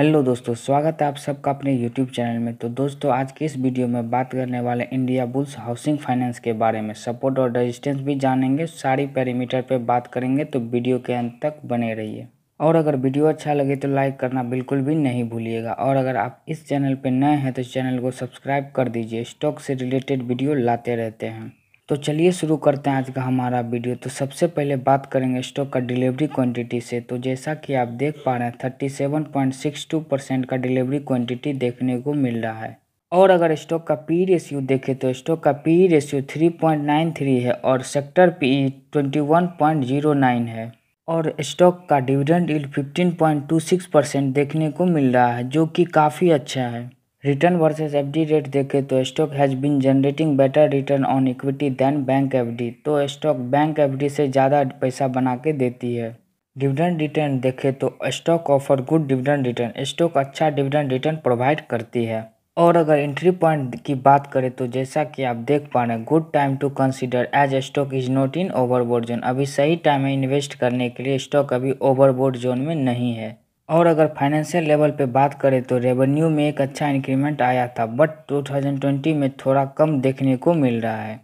hello दोस्तों स्वागत है आप सबका अपने यूट्यूब चैनल में तो दोस्तों आज के इस वीडियो में बात करने वाले इंडिया बुल्स हाउसिंग फाइनेंस के बारे में सपोर्ट और रेजिस्टेंस भी जानेंगे सारी पैरामीटर पे बात करेंगे तो वीडियो के अंत तक बने रहिए और अगर वीडियो अच्छा लगे तो लाइक करना बिल्कुल भी नहीं भूलिएगा और अगर आप इस चैनल पर नए हैं तो चैनल को सब्सक्राइब कर दीजिए स्टॉक से रिलेटेड वीडियो लाते रहते हैं तो चलिए शुरू करते हैं आज का हमारा वीडियो तो सबसे पहले बात करेंगे स्टॉक का डिलीवरी क्वांटिटी से तो जैसा कि आप देख पा रहे हैं thirty seven point six two percent का डिलीवरी क्वांटिटी देखने को मिल रहा है और अगर स्टॉक का पी रेशियो देखें तो स्टॉक का P ratio three point nine three है और sector P twenty one point zero nine है और स्टॉक का डिविडेंड इल 15.26 परसेंट देखने को मिल रहा है जो कि काफ़ी अच्छा है रिटर्न वर्सेस एफडी रेट देखें तो stock has been generating better return on equity than bank FD तो स्टॉक बैंक एफडी से ज़्यादा पैसा बना के देती है डिविडेंड रिटर्न देखें तो stock offer good dividend return stock अच्छा डिविडेंड रिटर्न प्रोवाइड करती है और अगर एंट्री पॉइंट की बात करें तो जैसा कि आप देख पा रहे हैं good time to consider as stock is not in overbought zone अभी सही टाइम है इन्वेस्ट करने के लिए स्टॉक अभी ओवरबोर्ड जोन में नहीं है और अगर फाइनेंशियल लेवल पे बात करें तो रेवेन्यू में एक अच्छा इंक्रीमेंट आया था बट 2020 में थोड़ा कम देखने को मिल रहा है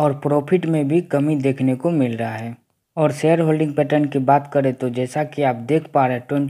और प्रॉफिट में भी कमी देखने को मिल रहा है और शेयर होल्डिंग पैटर्न की बात करें तो जैसा कि आप देख पा रहे हैं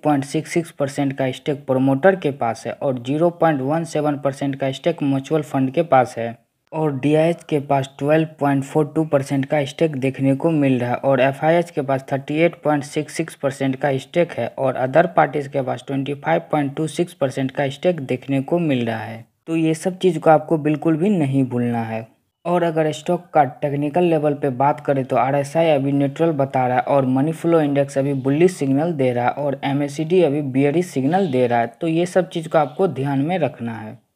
23.66 परसेंट का स्टेक प्रोमोटर के पास है और 0.17 परसेंट का स्टेक म्यूचुअल फंड के पास है और डी के पास 12.42 परसेंट का स्टेक देखने को मिल रहा है और एफ के पास 38.66 परसेंट का स्टेक है और अदर पार्टीज के पास 25.26 परसेंट का स्टेक देखने को मिल रहा है तो ये सब चीज़ को आपको बिल्कुल भी नहीं भूलना है और अगर स्टॉक का टेक्निकल लेवल पे बात करें तो आर अभी न्यूट्रल बता रहा है और मनी फ्लो इंडेक्स अभी बुल्ली सिग्नल दे रहा है और एम अभी बियरिश सिग्नल दे रहा है तो ये सब चीज़ को आपको ध्यान में रखना है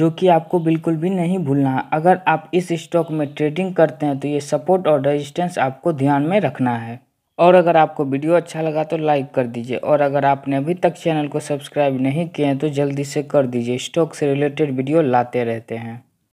जो कि आपको बिल्कुल भी नहीं भूलना है अगर आप इस स्टॉक में ट्रेडिंग करते हैं तो ये सपोर्ट और रेजिस्टेंस आपको ध्यान में रखना है और अगर आपको वीडियो अच्छा लगा तो लाइक कर दीजिए और अगर आपने अभी तक चैनल को सब्सक्राइब नहीं किए हैं तो जल्दी से कर दीजिए स्टॉक से रिलेटेड वीडियो लाते रहते हैं